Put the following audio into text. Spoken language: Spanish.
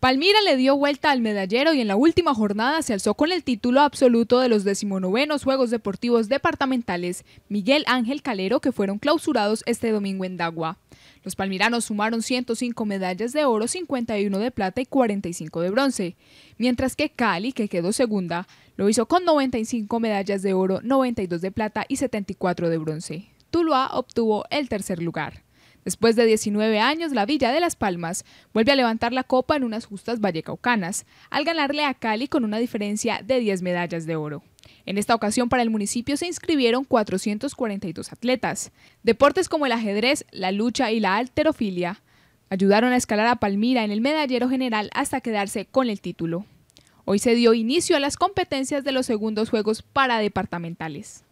Palmira le dio vuelta al medallero y en la última jornada se alzó con el título absoluto de los decimonovenos Juegos Deportivos Departamentales Miguel Ángel Calero que fueron clausurados este domingo en Dagua. Los palmiranos sumaron 105 medallas de oro, 51 de plata y 45 de bronce, mientras que Cali, que quedó segunda, lo hizo con 95 medallas de oro, 92 de plata y 74 de bronce. Tuluá obtuvo el tercer lugar. Después de 19 años, la Villa de Las Palmas vuelve a levantar la copa en unas justas vallecaucanas, al ganarle a Cali con una diferencia de 10 medallas de oro. En esta ocasión para el municipio se inscribieron 442 atletas. Deportes como el ajedrez, la lucha y la alterofilia ayudaron a escalar a Palmira en el medallero general hasta quedarse con el título. Hoy se dio inicio a las competencias de los segundos Juegos Paradepartamentales.